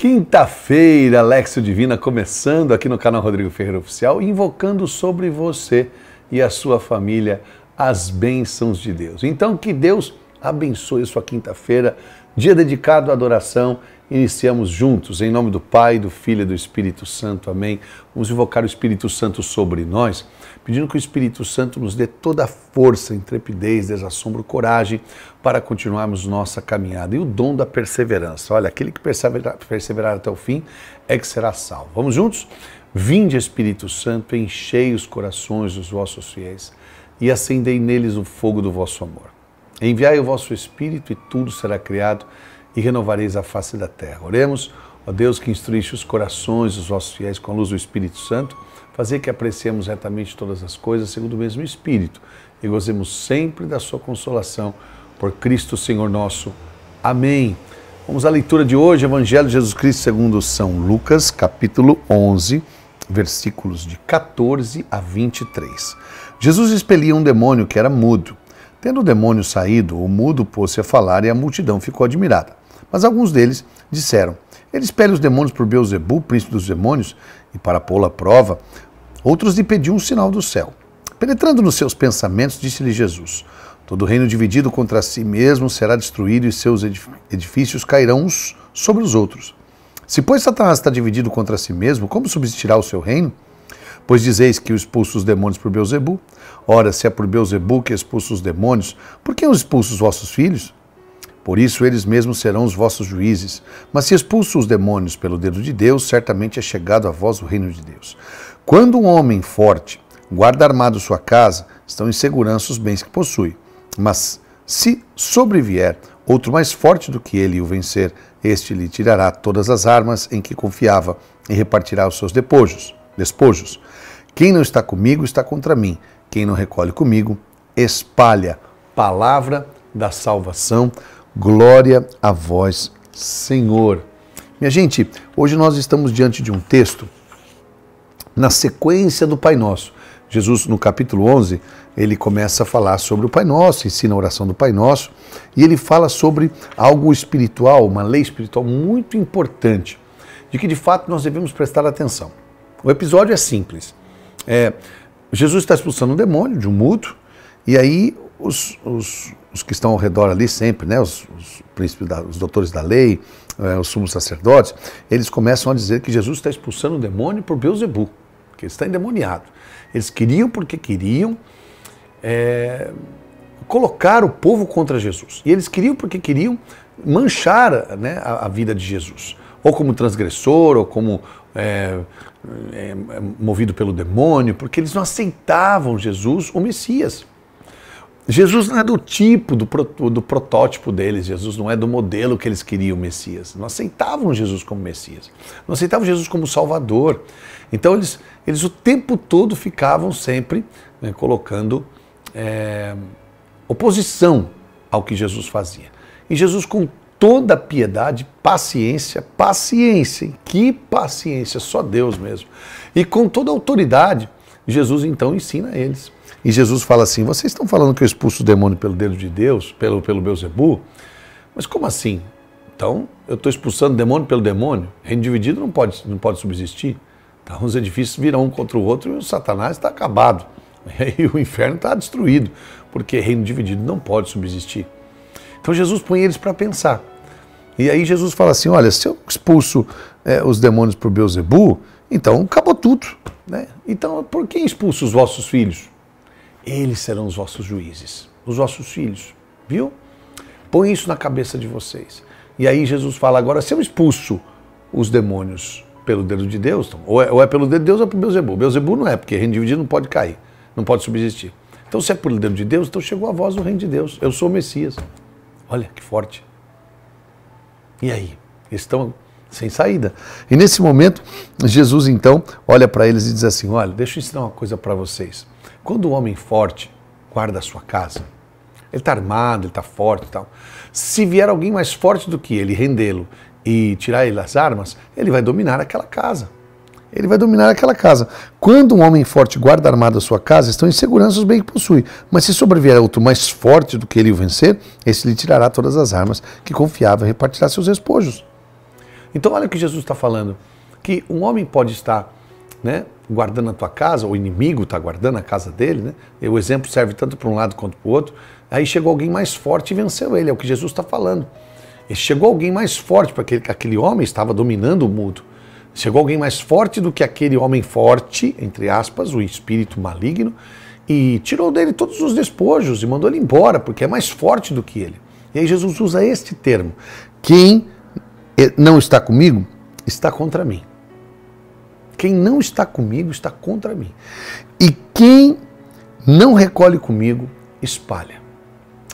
Quinta-feira, Alexio Divina começando aqui no canal Rodrigo Ferreira Oficial, invocando sobre você e a sua família as bênçãos de Deus. Então, que Deus abençoe sua quinta-feira, dia dedicado à adoração. Iniciamos juntos, em nome do Pai, do Filho e do Espírito Santo. Amém. Vamos invocar o Espírito Santo sobre nós pedindo que o Espírito Santo nos dê toda a força, intrepidez, desassombro, coragem para continuarmos nossa caminhada. E o dom da perseverança. Olha, aquele que perseverar, perseverar até o fim é que será salvo. Vamos juntos? Vinde, Espírito Santo, enchei os corações dos vossos fiéis e acendei neles o fogo do vosso amor. Enviai o vosso Espírito e tudo será criado e renovareis a face da terra. Oremos. Ó Deus que instruíste os corações dos vossos fiéis com a luz do Espírito Santo, fazer que apreciemos retamente todas as coisas segundo o mesmo Espírito e gozemos sempre da sua consolação. Por Cristo Senhor nosso. Amém. Vamos à leitura de hoje, Evangelho de Jesus Cristo segundo São Lucas, capítulo 11, versículos de 14 a 23. Jesus expelia um demônio que era mudo. Tendo o demônio saído, o mudo pôs-se a falar e a multidão ficou admirada. Mas alguns deles disseram: ele espelha os demônios por Beuzebu, príncipe dos demônios, e para pô-la à prova, outros lhe pediam um sinal do céu. Penetrando nos seus pensamentos, disse-lhe Jesus: Todo reino dividido contra si mesmo será destruído e seus edifícios cairão uns sobre os outros. Se, pois, Satanás está dividido contra si mesmo, como subsistirá o seu reino? Pois dizeis que eu expulso os demônios por Beuzebu. Ora, se é por Beuzebu que expulso os demônios, por que os expulso os vossos filhos? Por isso eles mesmos serão os vossos juízes. Mas se expulso os demônios pelo dedo de Deus, certamente é chegado a vós o reino de Deus. Quando um homem forte guarda armado sua casa, estão em segurança os bens que possui. Mas se sobrevier outro mais forte do que ele e o vencer, este lhe tirará todas as armas em que confiava e repartirá os seus depojos Despojos. Quem não está comigo está contra mim. Quem não recolhe comigo espalha. Palavra da salvação. Glória a vós, Senhor. Minha gente, hoje nós estamos diante de um texto na sequência do Pai Nosso. Jesus, no capítulo 11, ele começa a falar sobre o Pai Nosso, ensina a oração do Pai Nosso, e ele fala sobre algo espiritual, uma lei espiritual muito importante, de que de fato nós devemos prestar atenção. O episódio é simples. É, Jesus está expulsando um demônio de um mudo, e aí os, os, os, que estão ao redor ali sempre, né, os, os príncipes, da, os doutores da lei, é, os sumos sacerdotes, eles começam a dizer que Jesus está expulsando o demônio por Beuzebu, que ele está endemoniado. Eles queriam porque queriam é, colocar o povo contra Jesus. E eles queriam porque queriam manchar né, a, a vida de Jesus, ou como transgressor, ou como é, é, é movido pelo demônio, porque eles não aceitavam Jesus, o Messias. Jesus não é do tipo, do, do protótipo deles, Jesus não é do modelo que eles queriam o Messias. Não aceitavam Jesus como Messias, não aceitavam Jesus como Salvador. Então eles, eles o tempo todo ficavam sempre né, colocando é, oposição ao que Jesus fazia. E Jesus, com toda piedade, paciência, paciência, que paciência, só Deus mesmo. E com toda autoridade, Jesus então ensina a eles e Jesus fala assim: vocês estão falando que eu expulso o demônio pelo dedo de Deus, pelo, pelo Beuzebu? Mas como assim? Então, eu estou expulsando demônio pelo demônio? Reino dividido não pode, não pode subsistir. Então, os edifícios viram um contra o outro e o Satanás está acabado. E o inferno está destruído, porque reino dividido não pode subsistir. Então, Jesus põe eles para pensar. E aí, Jesus fala assim: olha, se eu expulso é, os demônios para o Beuzebu, então acabou tudo. Né? Então, por que expulso os vossos filhos? Eles serão os vossos juízes, os vossos filhos, viu? Põe isso na cabeça de vocês. E aí Jesus fala: agora, se eu expulso os demônios pelo dedo de Deus, então, ou, é, ou, é, pelo dedo de Deus ou é pelo Beuzebu. Beuzebu não é, porque reino dividido não pode cair, não pode subsistir. Então, se é pelo dedo de Deus, então chegou a voz do reino de Deus. Eu sou o Messias. Olha que forte. E aí? Estão sem saída. E nesse momento, Jesus então olha para eles e diz assim: Olha, deixa eu ensinar uma coisa para vocês. Quando o homem forte guarda a sua casa, ele está armado, ele está forte e tal. Se vier alguém mais forte do que ele, rendê-lo e tirar ele as armas, ele vai dominar aquela casa. Ele vai dominar aquela casa. Quando um homem forte guarda armado a sua casa, estão em segurança os bens que possui. Mas se sobrevier outro mais forte do que ele o vencer, esse lhe tirará todas as armas que confiava e repartirá seus despojos. Então olha o que Jesus está falando. Que um homem pode estar né, guardando a tua casa, o inimigo está guardando a casa dele, né? E o exemplo serve tanto para um lado quanto para o outro. Aí chegou alguém mais forte e venceu ele, é o que Jesus está falando. E chegou alguém mais forte, porque aquele, aquele homem estava dominando o mundo. Chegou alguém mais forte do que aquele homem forte, entre aspas, o espírito maligno, e tirou dele todos os despojos e mandou ele embora, porque é mais forte do que ele. E aí Jesus usa este termo: quem não está comigo está contra mim. Quem não está comigo está contra mim. E quem não recolhe comigo, espalha.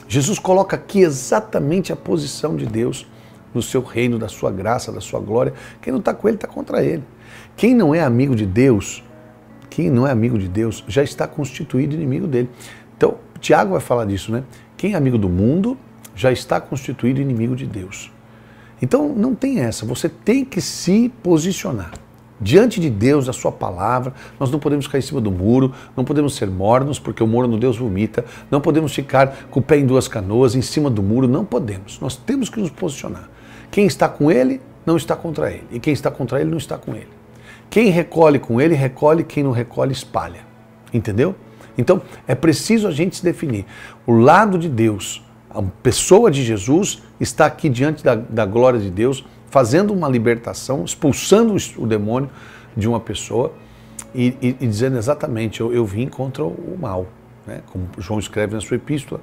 Jesus coloca aqui exatamente a posição de Deus no seu reino, da sua graça, da sua glória. Quem não está com ele, está contra ele. Quem não é amigo de Deus, quem não é amigo de Deus, já está constituído inimigo dele. Então, Tiago vai falar disso, né? Quem é amigo do mundo já está constituído inimigo de Deus. Então, não tem essa. Você tem que se posicionar diante de Deus, a sua palavra, nós não podemos ficar em cima do muro, não podemos ser mornos, porque o morno Deus vomita, não podemos ficar com o pé em duas canoas, em cima do muro, não podemos. Nós temos que nos posicionar. Quem está com ele, não está contra ele. E quem está contra ele, não está com ele. Quem recolhe com ele, recolhe, quem não recolhe, espalha. Entendeu? Então, é preciso a gente se definir. O lado de Deus, a pessoa de Jesus, está aqui diante da, da glória de Deus, fazendo uma libertação, expulsando o demônio de uma pessoa e, e, e dizendo exatamente: eu, eu, vim contra o mal. Né? Como João escreve na sua epístola,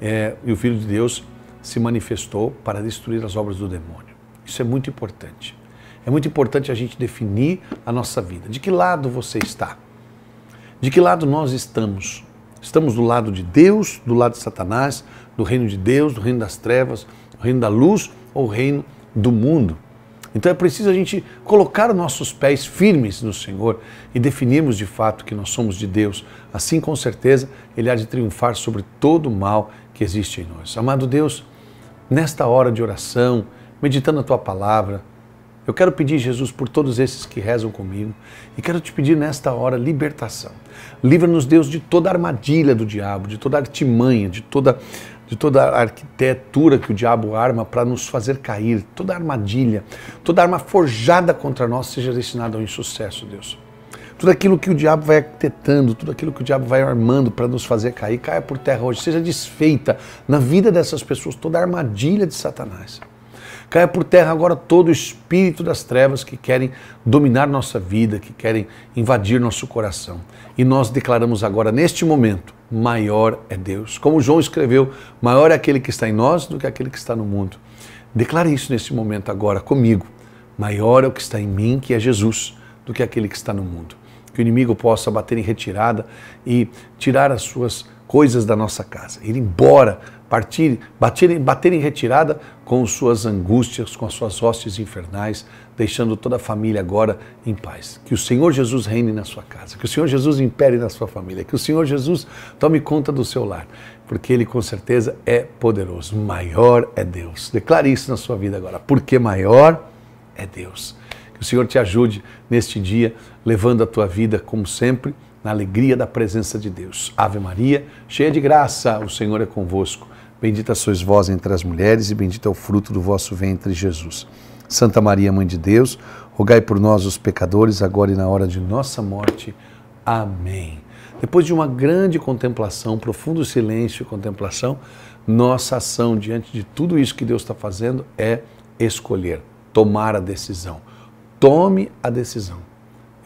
é, e o Filho de Deus se manifestou para destruir as obras do demônio. Isso é muito importante. É muito importante a gente definir a nossa vida. De que lado você está? De que lado nós estamos? Estamos do lado de Deus, do lado de Satanás, do reino de Deus, do reino das trevas, do reino da luz ou reino do mundo. Então é preciso a gente colocar os nossos pés firmes no Senhor e definirmos de fato que nós somos de Deus. Assim, com certeza, Ele há de triunfar sobre todo o mal que existe em nós. Amado Deus, nesta hora de oração, meditando a Tua palavra, eu quero pedir, Jesus, por todos esses que rezam comigo e quero te pedir nesta hora libertação. Livra-nos, Deus, de toda armadilha do diabo, de toda artimanha, de toda de toda a arquitetura que o diabo arma para nos fazer cair, toda armadilha, toda arma forjada contra nós seja destinada ao insucesso, Deus. Tudo aquilo que o diabo vai arquitetando, tudo aquilo que o diabo vai armando para nos fazer cair, caia por terra hoje, seja desfeita na vida dessas pessoas toda a armadilha de Satanás. Caia por terra agora todo o espírito das trevas que querem dominar nossa vida, que querem invadir nosso coração. E nós declaramos agora, neste momento, maior é Deus. Como João escreveu, maior é aquele que está em nós do que aquele que está no mundo. Declare isso nesse momento agora comigo. Maior é o que está em mim, que é Jesus, do que aquele que está no mundo. Que o inimigo possa bater em retirada e tirar as suas coisas da nossa casa, ir embora partir, bater, bater em retirada com suas angústias, com as suas hostes infernais, deixando toda a família agora em paz. Que o Senhor Jesus reine na sua casa, que o Senhor Jesus impere na sua família, que o Senhor Jesus tome conta do seu lar, porque Ele com certeza é poderoso. Maior é Deus. Declare isso na sua vida agora, porque maior é Deus. Que o Senhor te ajude neste dia, levando a tua vida, como sempre, na alegria da presença de Deus. Ave Maria, cheia de graça, o Senhor é convosco. Bendita sois vós entre as mulheres, e bendito é o fruto do vosso ventre, Jesus. Santa Maria, Mãe de Deus, rogai por nós, os pecadores, agora e na hora de nossa morte. Amém. Depois de uma grande contemplação, profundo silêncio e contemplação, nossa ação diante de tudo isso que Deus está fazendo é escolher, tomar a decisão. Tome a decisão.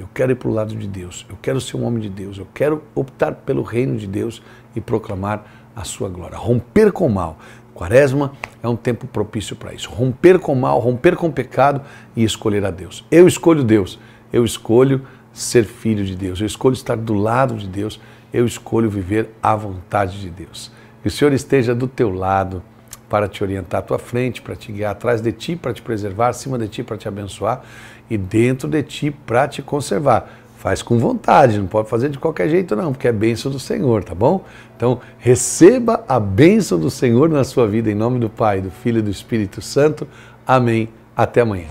Eu quero ir para o lado de Deus, eu quero ser um homem de Deus, eu quero optar pelo reino de Deus e proclamar a sua glória, romper com o mal. Quaresma é um tempo propício para isso. Romper com o mal, romper com o pecado e escolher a Deus. Eu escolho Deus, eu escolho ser filho de Deus, eu escolho estar do lado de Deus, eu escolho viver à vontade de Deus. Que o Senhor esteja do teu lado para te orientar à tua frente, para te guiar atrás de ti, para te preservar, acima de ti, para te abençoar e dentro de ti, para te conservar Faz com vontade, não pode fazer de qualquer jeito, não, porque é bênção do Senhor, tá bom? Então, receba a bênção do Senhor na sua vida, em nome do Pai, do Filho e do Espírito Santo. Amém. Até amanhã.